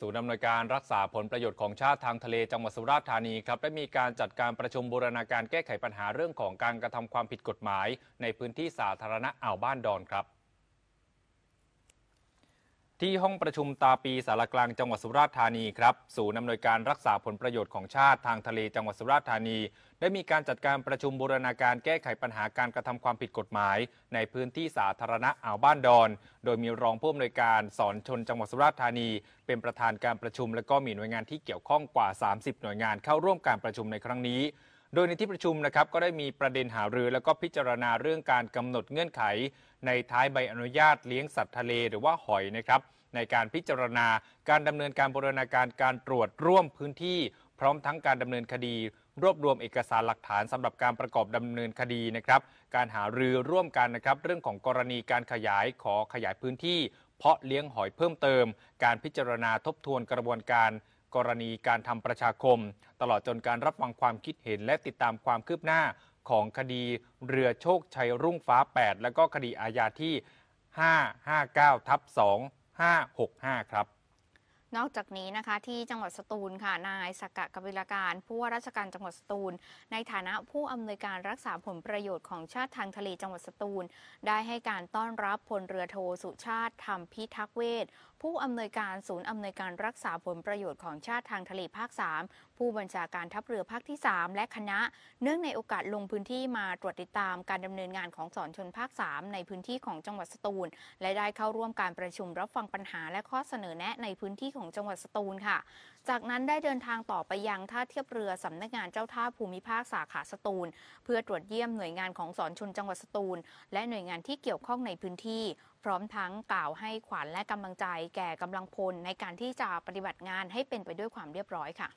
ศูนย์อำนวยการรักษาผลประโยชน์ของชาติทางทะเลจังหวัดสุราษฎร์ธานีครับ ได้มีการจัดการประชุมบูรณาการแก้ไขปัญหาเรื่องของการกระทำความผิดกฎหมาย ในพื้นที่สาธารณะอ่าวบ้านดอนครับที่ห้องประชุมตาปีสารกลางจังหวัดสุราษฎร์ธานีครับศูนย์อำนวยการรักษาผลประโยชน์ของชาติทางทะเลจังหวัดสุราษฎร์ธานี ได้มีการจัดการประชุมบูรณาการแก้ไขปัญหาการกระทำความผิดกฎหมายในพื้นที่สาธารณะอ่าวบ้านดอนโดยมีรองผู้อำนวยการสอนชนจังหวัดสุราษฎร์ธานี เป็นประธานการประชุมและก็มีหน่วยงานที่เกี่ยวข้องกว่า 30 หน่วยงานเข้าร่วมการประชุมในครั้งนี้โดยในที่ประชุมนะครับก็ได้มีประเด็นหารือแล้วก็พิจารณาเรื่องการกำหนดเงื่อนไข ในท้ายใบอนุญาตเลี้ยงสัตว์ทะเลหรือว่าหอยนะครับในการพิจารณาการดำเนินการบูรณาการการตรวจร่วมพื้นที่ พร้อมทั้งการดำเนินคดี รวบรวมเอกสารหลักฐานสำหรับการประกอบดำเนินคดีนะครับการหารือร่วมกันนะครับ เรื่องของกรณีการขยายขอขยายพื้นที่ เพาะเลี้ยงหอยเพิ่มเติม การพิจารณาทบทวนกระบวนการกรณีการทำประชาคมตลอดจนการรับฟังความคิดเห็นและติดตามความคืบหน้าของคดีเรือโชคชัยรุ่งฟ้า 8 และก็คดีอาญาที่ 559ทับ2565 ครับนอกจากนี้นะคะที่จังหวัดสตูลค่ะนายสกกะกบิลการ ผู้ว่าราชการจังหวัดสตูล ในฐานะผู้อำนวยการรักษาผลประโยชน์ของชาติทางทะเลจังหวัดสตูล ได้ให้การต้อนรับพลเรือโทสุชาติธรรมพิทักษเวศผู้อำนวยการศูนย์อำนวยการรักษาผลประโยชน์ของชาติทางทะเลภาค 3 ผู้บัญชาการทัพเรือภาคที่ 3 และคณะเนื่องในโอกาสลงพื้นที่มาตรวจติดตามการดำเนินงานของสอนชนภาค3ในพื้นที่ของจังหวัดสตูล และได้เข้าร่วมการประชุมรับฟังปัญหา และข้อเสนอแนะในพื้นที่ของจังหวัดสตูลค่ะ จากนั้นได้เดินทางต่อไปยังท่าเทียบเรือสำนักงานเจ้าท่าภูมิภาคสาขาสตูล เพื่อตรวจเยี่ยมหน่วยงานของสอนชนจังหวัดสตูล และหน่วยงานที่เกี่ยวข้องในพื้นที่พร้อมทั้งกล่าวให้ขวัญและกำลังใจ แก่กำลังพลในการที่จะปฏิบัติงานให้เป็นไปด้วยความเรียบร้อยค่ะ